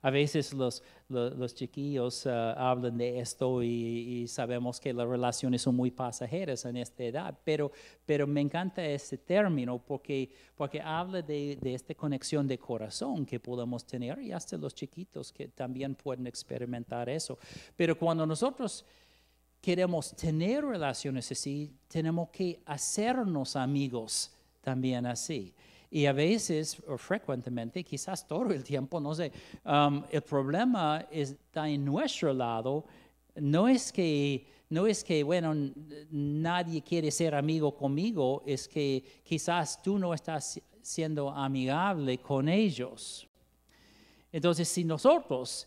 A veces los, los, chiquillos uh, hablan de esto y, y, sabemos que las relaciones son muy pasajeras en esta edad, pero, pero me encanta ese término porque, porque habla de, de, esta conexión de corazón que podemos tener y hasta los chiquitos que también pueden experimentar eso. Pero cuando nosotros queremos tener relaciones así, tenemos que hacernos amigos también así. Y a veces, o frecuentemente, quizás todo el tiempo, no sé, um, el problema está en nuestro lado. No es que, no es que, bueno, nadie quiere ser amigo conmigo, es que quizás tú no estás siendo amigable con ellos. Entonces, si nosotros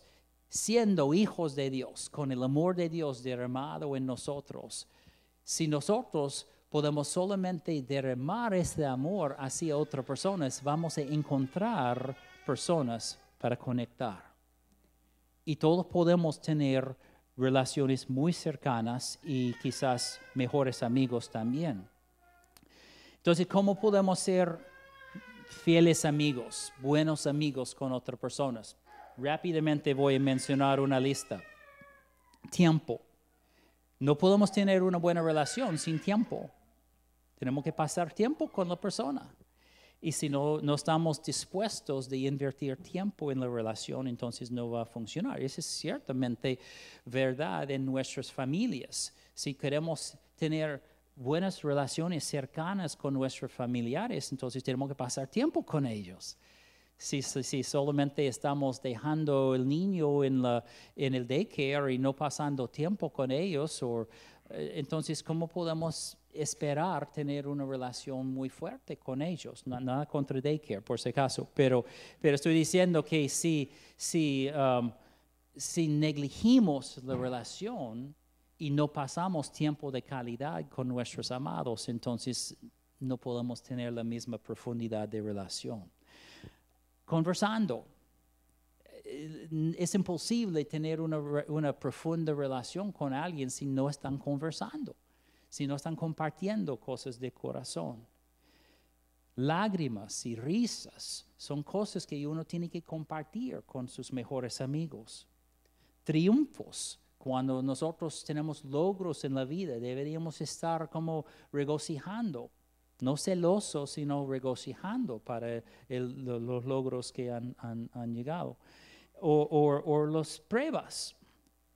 siendo hijos de Dios, con el amor de Dios derramado en nosotros, si nosotros podemos solamente derramar este amor hacia otras personas, vamos a encontrar personas para conectar. Y todos podemos tener relaciones muy cercanas y quizás mejores amigos también. Entonces, ¿cómo podemos ser fieles amigos, buenos amigos con otras personas? Rápidamente voy a mencionar una lista. Tiempo. No podemos tener una buena relación sin tiempo. Tenemos que pasar tiempo con la persona. Y si no, estamos dispuestos de invertir tiempo en la relación, entonces no va a funcionar. Eso es ciertamente verdad en nuestras familias. Si queremos tener buenas relaciones cercanas con nuestros familiares, entonces tenemos que pasar tiempo con ellos. Si, si, solamente estamos dejando el niño en, el daycare y no pasando tiempo con ellos, eh, entonces, ¿cómo podemos esperar tener una relación muy fuerte con ellos? nada contra daycare, por si acaso, pero, estoy diciendo que si, um, si negligimos la relación y no pasamos tiempo de calidad con nuestros amados, entonces no podemos tener la misma profundidad de relación conversando. Es imposible tener una, profunda relación con alguien si no están conversando, si no están compartiendo cosas de corazón. Lágrimas y risas son cosas que uno tiene que compartir con sus mejores amigos. Triunfos cuando nosotros tenemos logros en la vida, deberíamos estar como regocijando no celoso, sino regocijando para los logros que han, llegado. O, o, las pruebas.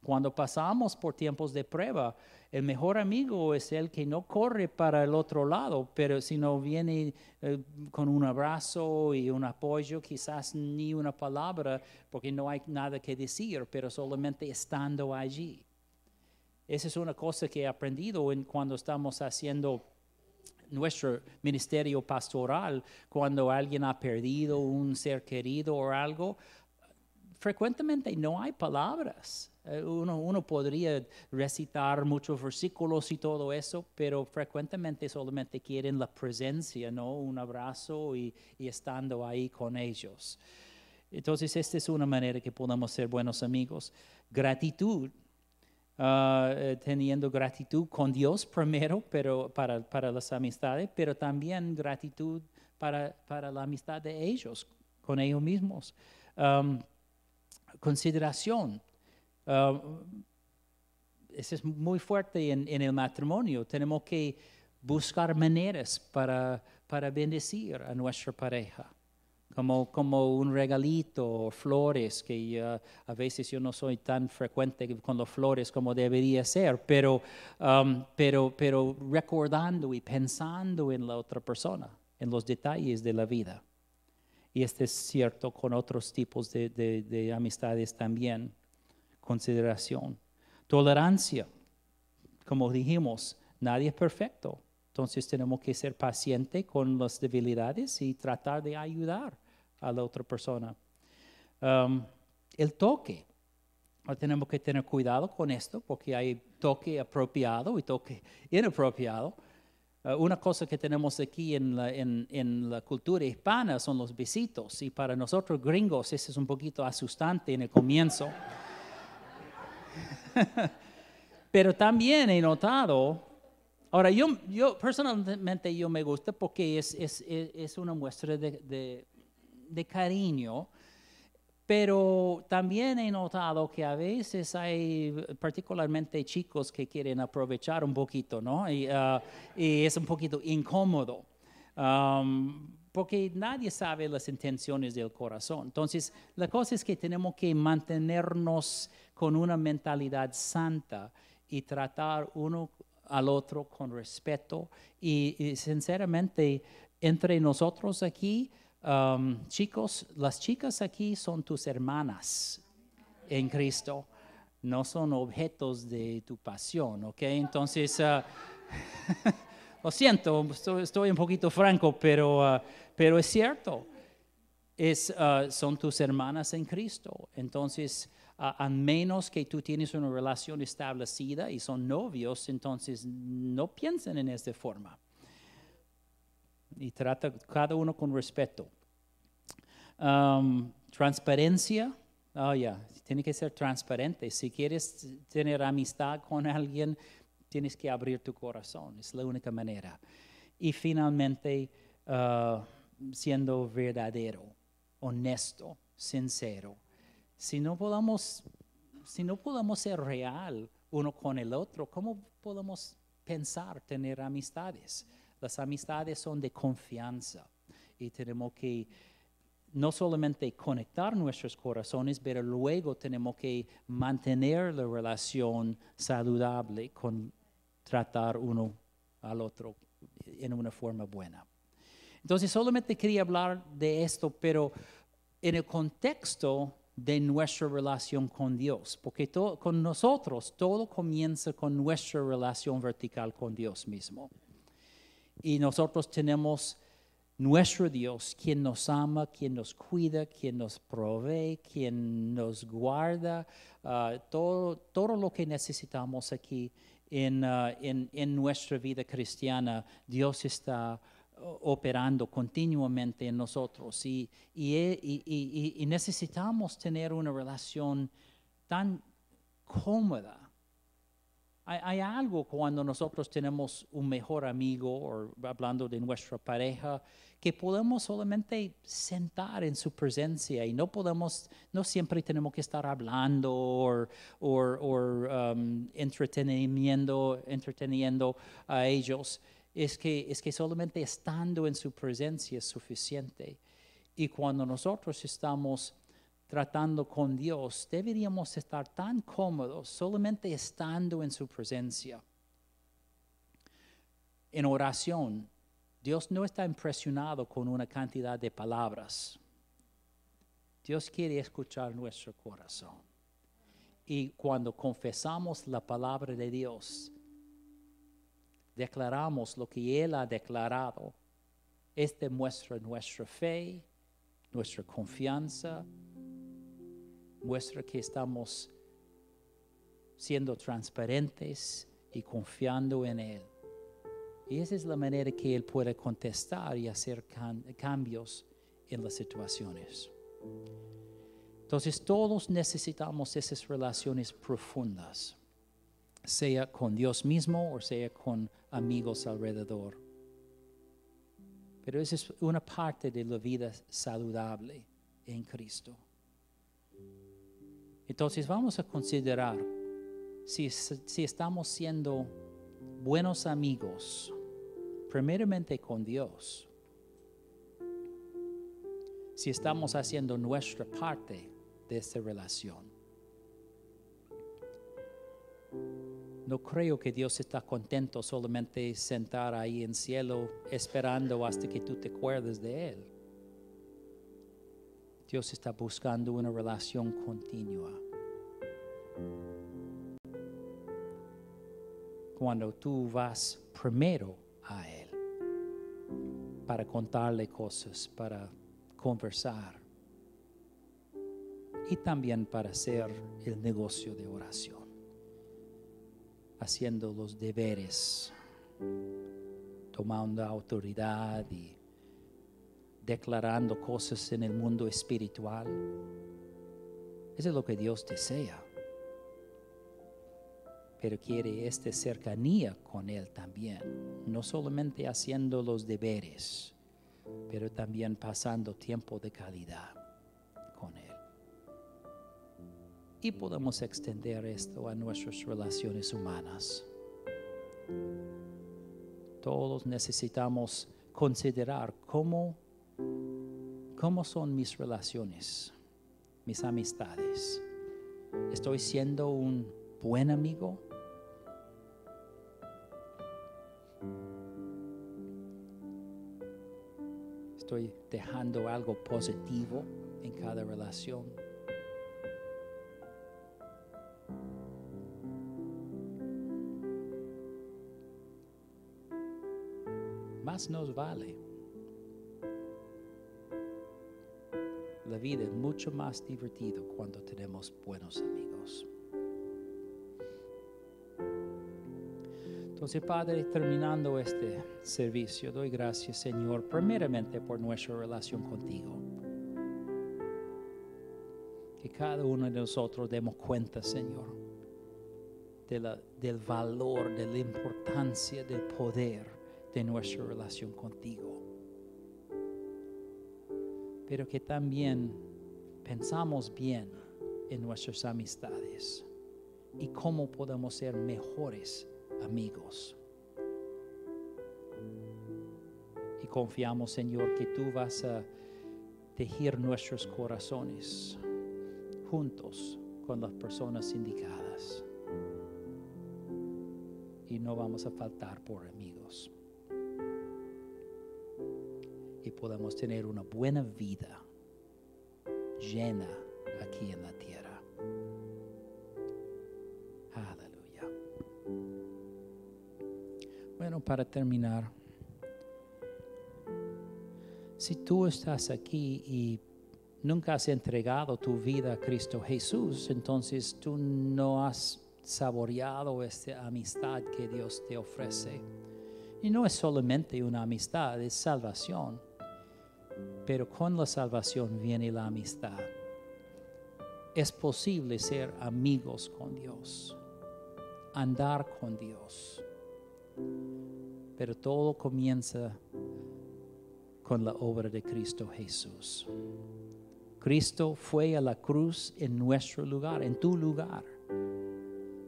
Cuando pasamos por tiempos de prueba, el mejor amigo es el que no corre para el otro lado, pero si viene eh, con un abrazo y un apoyo, quizás ni una palabra, porque no hay nada que decir, pero solamente estando allí. Esa es una cosa que he aprendido cuando estamos haciendo nuestro ministerio pastoral, cuando alguien ha perdido un ser querido o algo, frecuentemente no hay palabras. Eh, uno, uno, podría recitar muchos versículos y todo eso, pero frecuentemente solamente quieren la presencia, ¿no? Un abrazo y, estando ahí con ellos. Entonces, esta es una manera que podamos ser buenos amigos. Gratitud Ah, eh, teniendo gratitud con Dios primero, pero para, las amistades, pero también gratitud para, la amistad de ellos, con ellos mismos. consideración. eso es muy fuerte en, en, el matrimonio. Tenemos que buscar maneras para, para bendecir a nuestra pareja como, un regalito flores, que a veces yo no soy tan frecuente con las flores como debería ser, um, pero, pero, recordando y pensando en la otra persona, en los detalles de la vida. Y este es cierto con otros tipos de amistades también. Consideración. Tolerancia. Como dijimos, nadie es perfecto. Entonces tenemos que ser pacientes con las debilidades y tratar de ayudar a la otra persona. Um, el toque. Ahora tenemos que tener cuidado con esto porque hay toque apropiado y toque inapropiado. Ah, una cosa que tenemos aquí en la, en, la, cultura hispana son los besitos y para nosotros gringos eso es un poquito asustante en el comienzo. Pero también he notado, ahora yo, yo personalmente yo me gusta porque es, es, una muestra de de cariño, pero también he notado que a veces hay particularmente chicos que quieren aprovechar un poquito, ¿no? Y, ah, es un poquito incómodo, um, porque nadie sabe las intenciones del corazón. Entonces, la cosa es que tenemos que mantenernos con una mentalidad santa y tratar uno al otro con respeto y sinceramente entre nosotros aquí Um, chicos, las chicas aquí son tus hermanas en Cristo, no son objetos de tu pasión, ¿ok? Entonces, uh, lo siento, estoy, un poquito franco, pero, uh, pero es cierto, es, uh, son tus hermanas en Cristo. Entonces, a menos que tú tienes una relación establecida y son novios, entonces no piensen en esta forma y trata cada uno con respeto. Um, transparencia, oh, tiene que ser transparente. Si quieres tener amistad con alguien, tienes que abrir tu corazón, es la única manera. Y finalmente, uh, siendo verdadero, honesto, sincero. Si no podemos ser real uno con el otro, ¿cómo podemos pensar tener amistades? Las amistades son de confianza y tenemos que no solamente conectar nuestros corazones, pero luego tenemos que mantener la relación saludable con tratar uno al otro en una forma buena. Entonces solamente quería hablar de esto, pero en el contexto de nuestra relación con Dios, porque con nosotros todo comienza con nuestra relación vertical con Dios mismo. Y nosotros tenemos nuestro Dios, quien nos ama, quien nos cuida, quien nos provee, quien nos guarda, ah, todo, todo lo que necesitamos aquí en, ah, en, en, nuestra vida cristiana, Dios está operando continuamente en nosotros e, y, y, y necesitamos tener una relación tan cómoda hay, algo cuando nosotros tenemos un mejor amigo, o hablando de nuestra pareja, que podemos solamente sentar en su presencia y no podemos, no siempre tenemos que estar hablando o um, entreteniendo, entreteniendo a ellos. Es que, es que solamente estando en su presencia es suficiente. Y cuando nosotros estamos tratando con Dios, deberíamos estar tan cómodos solamente estando en su presencia. En oración, Dios no está impresionado con una cantidad de palabras. Dios quiere escuchar nuestro corazón. Y cuando confesamos la palabra de Dios, declaramos lo que Él ha declarado, este muestra nuestra fe, nuestra confianza, muestra que estamos siendo transparentes y confiando en Él. Y esa es la manera que Él puede contestar y hacer cambios en las situaciones. Entonces todos necesitamos esas relaciones profundas, sea con Dios mismo o sea con amigos alrededor. Pero esa es una parte de la vida saludable en Cristo. Entonces vamos a considerar si, estamos siendo buenos amigos, primeramente con Dios, si estamos haciendo nuestra parte de esta relación. No creo que Dios está contento solamente sentar ahí en cielo esperando hasta que tú te acuerdes de Él. Dios está buscando una relación continua. Cuando tú vas primero a Él para contarle cosas, para conversar y también para hacer el negocio de oración, haciendo los deberes, tomando autoridad y declarando cosas en el mundo espiritual. Eso es lo que Dios desea. Pero quiere esta cercanía con Él también, no solamente haciendo los deberes, pero también pasando tiempo de calidad con Él. Y podemos extender esto a nuestras relaciones humanas. Todos necesitamos considerar cómo ¿Cómo son mis relaciones, mis amistades? ¿Estoy siendo un buen amigo? ¿Estoy dejando algo positivo en cada relación? Más nos vale la vida es mucho más divertido cuando tenemos buenos amigos. Entonces, Padre, terminando este servicio, doy gracias, Señor, primeramente por nuestra relación contigo. Que cada uno de nosotros demos cuenta, Señor, del valor, de la importancia, del poder de nuestra relación contigo pero que también pensamos bien en nuestras amistades y cómo podemos ser mejores amigos. Y confiamos, Señor, que tú vas a tejer nuestros corazones juntos con las personas indicadas. Y no vamos a faltar por amigos podamos tener una buena vida llena aquí en la tierra. Aleluya. Bueno, para terminar, si tú estás aquí y nunca has entregado tu vida a Cristo Jesús, entonces tú no has saboreado esta amistad que Dios te ofrece. Y no es solamente una amistad, es salvación pero con la salvación viene la amistad. Es posible ser amigos con Dios, andar con Dios, pero todo comienza con la obra de Cristo Jesús. Cristo fue a la cruz en nuestro lugar, en tu lugar.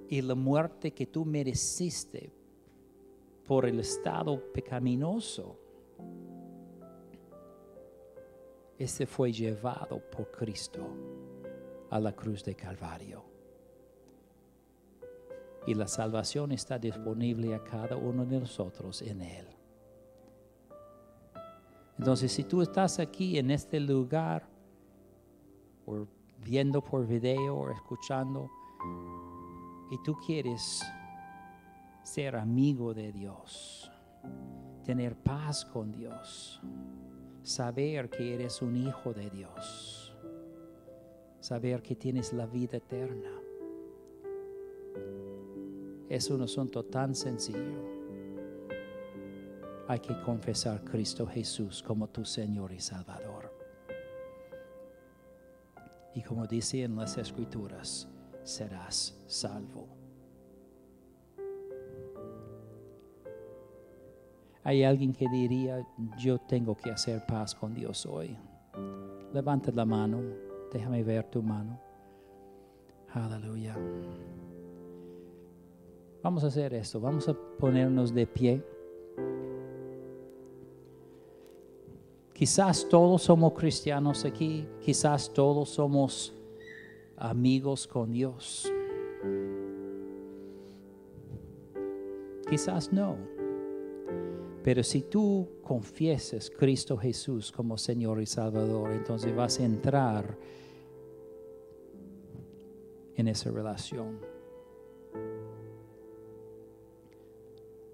Y la muerte que tú mereciste por el estado pecaminoso éste fue llevado por Cristo a la cruz de Calvario. Y la salvación está disponible a cada uno de nosotros en Él. Entonces, si tú estás aquí en este lugar, o viendo por video, o escuchando, y tú quieres ser amigo de Dios, tener paz con Dios, saber que eres un hijo de Dios, saber que tienes la vida eterna. Es un asunto tan sencillo. Hay que confesar a Cristo Jesús como tu Señor y Salvador. Y como dice en las Escrituras, serás salvo. Hay alguien que diría, yo tengo que hacer paz con Dios hoy. Levanta la mano, déjame ver tu mano. Aleluya. Vamos a hacer esto, vamos a ponernos de pie. Quizás todos somos cristianos aquí, quizás todos somos amigos con Dios. Quizás no. Pero si tú confieses Cristo Jesús como Señor y Salvador, entonces vas a entrar en esa relación.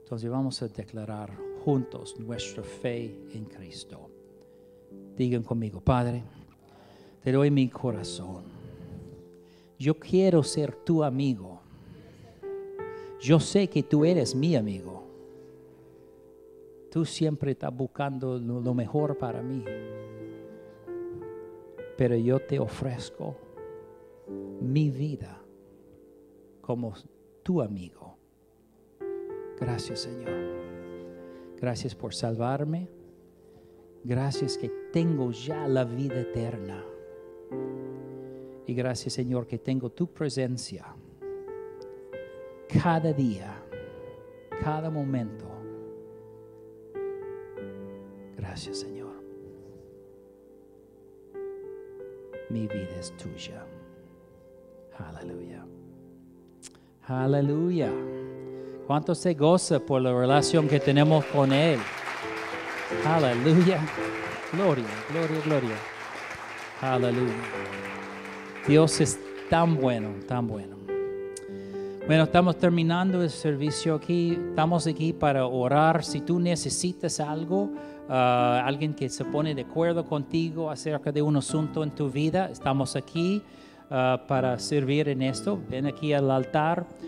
Entonces vamos a declarar juntos nuestra fe en Cristo. Digan conmigo, Padre, te doy mi corazón. Yo quiero ser tu amigo. Yo sé que tú eres mi amigo tú siempre estás buscando lo mejor para mí. Pero yo te ofrezco mi vida como tu amigo. Gracias Señor. Gracias por salvarme. Gracias que tengo ya la vida eterna. Y gracias Señor que tengo tu presencia cada día, cada momento Gracias, Señor. Mi vida es tuya. Aleluya. Aleluya. ¿Cuánto se goza por la relación que tenemos con Él? Aleluya. Gloria, gloria, gloria. Aleluya. Dios es tan bueno, tan bueno. Bueno, estamos terminando el servicio aquí. Estamos aquí para orar. Si tú necesitas algo, ah, alguien que se pone de acuerdo contigo acerca de un asunto en tu vida, estamos aquí ah, para servir en esto. Ven aquí al altar.